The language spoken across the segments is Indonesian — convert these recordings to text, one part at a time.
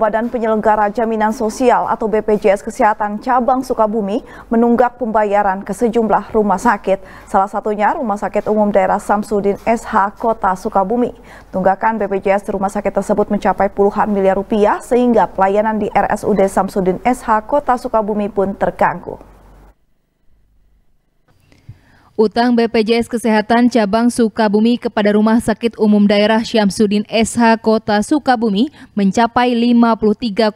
Badan Penyelenggara Jaminan Sosial atau BPJS Kesehatan Cabang Sukabumi menunggak pembayaran ke sejumlah rumah sakit, salah satunya Rumah Sakit Umum Daerah Samsudin SH Kota Sukabumi. Tunggakan BPJS di rumah sakit tersebut mencapai puluhan miliar rupiah sehingga pelayanan di RSUD Samsudin SH Kota Sukabumi pun terganggu. Utang BPJS Kesehatan Cabang Sukabumi kepada Rumah Sakit Umum Daerah Syamsuddin SH Kota Sukabumi mencapai 53,5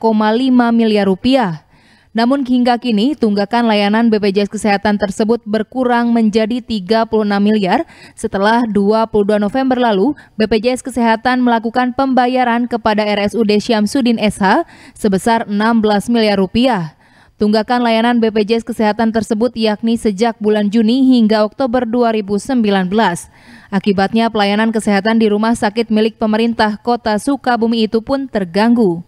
miliar rupiah. Namun hingga kini tunggakan layanan BPJS Kesehatan tersebut berkurang menjadi 36 miliar setelah 22 November lalu BPJS Kesehatan melakukan pembayaran kepada RSUD Syamsuddin SH sebesar 16 miliar rupiah. Tunggakan layanan BPJS Kesehatan tersebut yakni sejak bulan Juni hingga Oktober 2019. Akibatnya pelayanan kesehatan di rumah sakit milik pemerintah kota Sukabumi itu pun terganggu.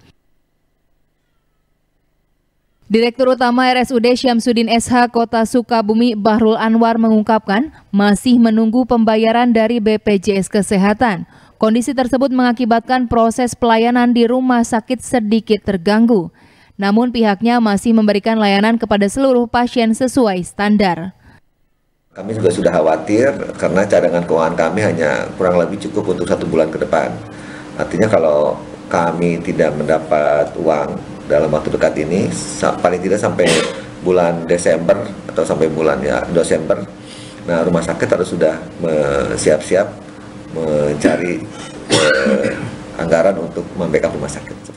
Direktur Utama RSUD Syamsuddin SH Kota Sukabumi Bahrul Anwar mengungkapkan masih menunggu pembayaran dari BPJS Kesehatan. Kondisi tersebut mengakibatkan proses pelayanan di rumah sakit sedikit terganggu. Namun pihaknya masih memberikan layanan kepada seluruh pasien sesuai standar. Kami juga sudah khawatir karena cadangan keuangan kami hanya kurang lebih cukup untuk satu bulan ke depan. Artinya kalau kami tidak mendapat uang dalam waktu dekat ini, paling tidak sampai bulan Desember atau sampai bulan ya Desember, nah rumah sakit harus sudah siap-siap mencari eh, anggaran untuk membackup rumah sakit.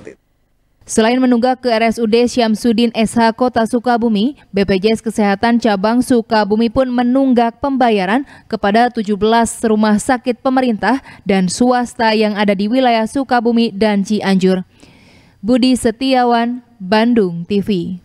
Selain menunggak ke RSUD Syamsuddin SH Kota Sukabumi, BPJS Kesehatan Cabang Sukabumi pun menunggak pembayaran kepada 17 rumah sakit pemerintah dan swasta yang ada di wilayah Sukabumi dan Cianjur. Budi Setiawan, Bandung TV